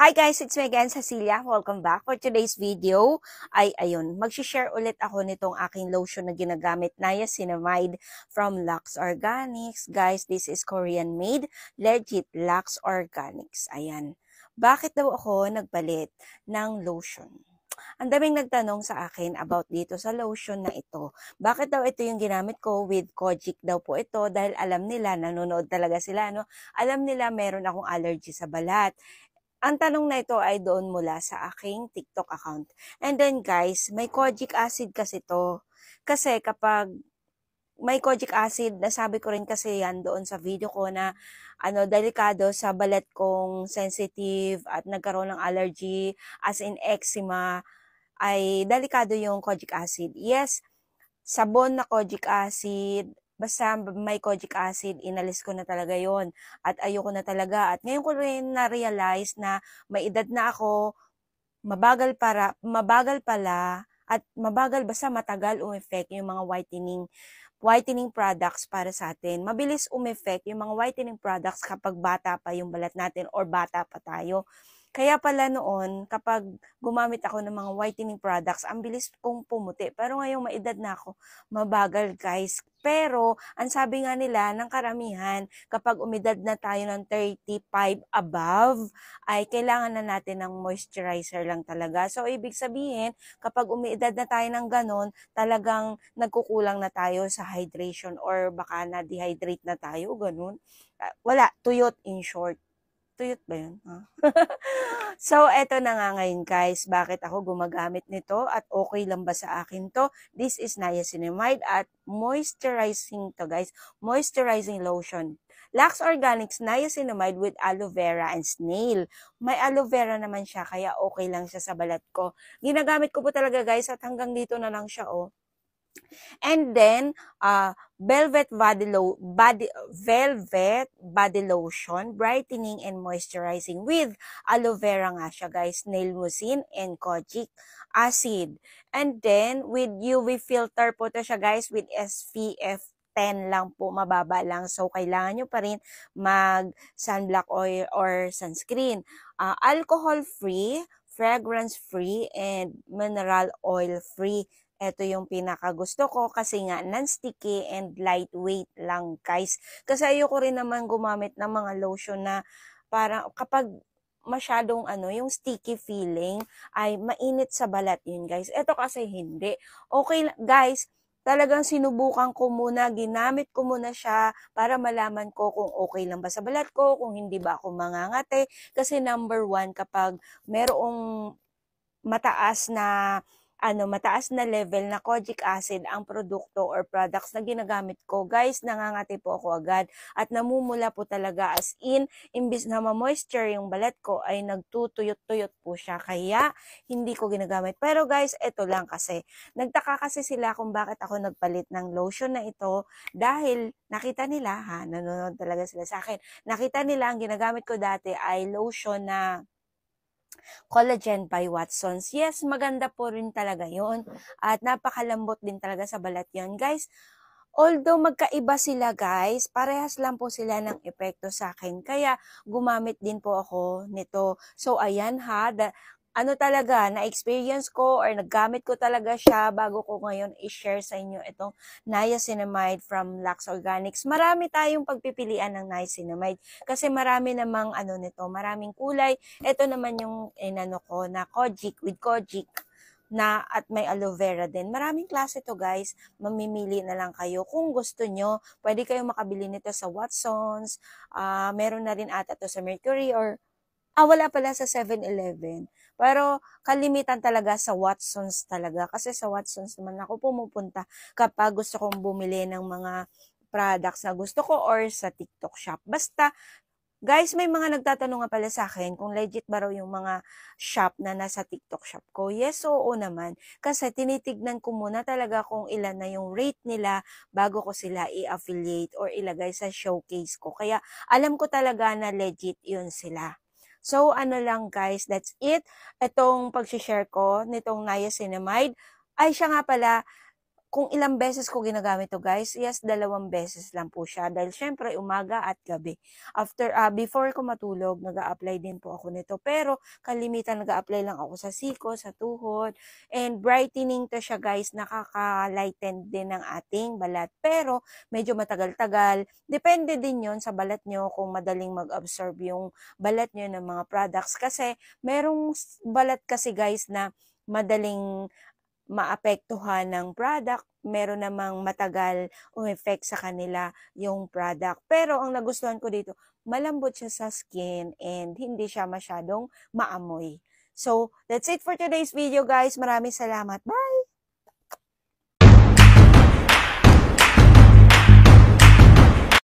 Hi guys, it's me again, Cecilia. Welcome back. For today's video ay ayun, mag-share ulit ako nitong aking lotion na ginagamit, niacinamide from Lux Organics. Guys, this is Korean made, legit Lux Organics. Ayan. Bakit daw ako nagpalit ng lotion? Ang daming nagtanong sa akin about dito sa lotion na ito. Bakit daw ito yung ginamit ko with Kojic daw po ito dahil alam nila, nanonood talaga sila, no? Alam nila meron akong allergy sa balat. Ang tanong na ito ay doon mula sa aking TikTok account. And then guys, may kojic acid kasi to. Kasi kapag may kojic acid, nasabi ko rin kasi yan doon sa video ko na ano, delikado sa balat kong sensitive at nagkaroon ng allergy as in eczema ay delikado yung kojic acid. Yes, sabon na kojic acid, Basta may kojic acid, inalis ko na talaga yon At ayoko na talaga. At ngayon ko rin na-realize na may edad na ako, mabagal, para, mabagal pala, at mabagal basta matagal umeffect yung mga whitening whitening products para sa atin. Mabilis umeffect yung mga whitening products kapag bata pa yung balat natin or bata pa tayo. Kaya pala noon, kapag gumamit ako ng mga whitening products, ang bilis kong pumuti. Pero ngayon, maedad na ako, mabagal guys. Pero, ang sabi nga nila ng karamihan, kapag umidad na tayo ng 35 above, ay kailangan na natin ng moisturizer lang talaga. So, ibig sabihin, kapag umidad na tayo ng ganon, talagang nagkukulang na tayo sa hydration or baka na-dehydrate na tayo, ganun. Ah, wala, tuyot in short. Tuyot ba yun? Ah. so, eto na nga ngayon guys. Bakit ako gumagamit nito at okay lang ba sa akin to? This is niacinamide at moisturizing to guys. Moisturizing lotion. Lux Organics niacinamide with aloe vera and snail. May aloe vera naman siya kaya okay lang siya sa balat ko. Ginagamit ko po talaga guys at hanggang dito na lang siya oh. And then, uh, Velvet Body, lo- body, velvet body Lotion, Brightening and Moisturizing with aloe vera nga siya guys, nail mucin and kojic acid. And then, with UV filter po to siya guys, with SPF 10 lang po, mababa lang. So, kailangan nyo pa rin mag sunblock oil or sunscreen. Uh, alcohol-free, fragrance-free, and mineral oil-free ito yung pinakagusto ko kasi nga non-sticky and lightweight lang guys. Kasi ayoko rin naman gumamit ng mga lotion na para kapag masyadong ano, yung sticky feeling ay mainit sa balat yun guys. Ito kasi hindi. Okay guys, talagang sinubukan ko muna, ginamit ko muna siya para malaman ko kung okay lang ba sa balat ko, kung hindi ba ako mangangate. Kasi number one, kapag merong mataas na ano, mataas na level na kojic acid ang produkto or products na ginagamit ko. Guys, nangangati po ako agad at namumula po talaga as in, imbis na ma-moisture yung balat ko ay nagtutuyot-tuyot po siya. Kaya, hindi ko ginagamit. Pero guys, ito lang kasi. Nagtaka kasi sila kung bakit ako nagpalit ng lotion na ito dahil nakita nila, ha, nanonood talaga sila sa akin, nakita nila ang ginagamit ko dati ay lotion na Collagen by Watsons. Yes, maganda po rin talaga yon At napakalambot din talaga sa balat yon guys. Although magkaiba sila guys, parehas lang po sila ng epekto sa akin. Kaya gumamit din po ako nito. So ayan ha, the ano talaga, na-experience ko or nagamit ko talaga siya bago ko ngayon i-share sa inyo itong niacinamide from Lux Organics. Marami tayong pagpipilian ng niacinamide kasi marami namang ano nito, maraming kulay. Ito naman yung inano ko na kojic with kojic na at may aloe vera din. Maraming klase to guys. Mamimili na lang kayo. Kung gusto nyo, pwede kayong makabili nito sa Watsons. Uh, meron na rin ata to sa Mercury or Ah, wala pala sa 7-Eleven. Pero kalimitan talaga sa Watsons talaga. Kasi sa Watsons naman ako pumupunta kapag gusto kong bumili ng mga products na gusto ko or sa TikTok shop. Basta, guys, may mga nagtatanong nga pala sa akin kung legit ba raw yung mga shop na nasa TikTok shop ko. Yes, oo naman. Kasi tinitignan ko muna talaga kung ilan na yung rate nila bago ko sila i-affiliate or ilagay sa showcase ko. Kaya alam ko talaga na legit yun sila. So, ano lang guys, that's it. Itong pag-share ko nitong niacinamide, ay siya nga pala, kung ilang beses ko ginagamit to guys, yes, dalawang beses lang po siya. Dahil syempre, umaga at gabi. After, uh, before ko matulog, nag apply din po ako nito. Pero, kalimitan nag apply lang ako sa siko, sa tuhod. And brightening to siya guys, nakaka-lighten din ng ating balat. Pero, medyo matagal-tagal. Depende din yon sa balat nyo kung madaling mag-absorb yung balat nyo ng mga products. Kasi, merong balat kasi guys na madaling maapektuhan ng product, meron namang matagal umeffect sa kanila yung product. Pero ang nagustuhan ko dito, malambot siya sa skin and hindi siya masyadong maamoy. So, that's it for today's video guys. Maraming salamat. Bye!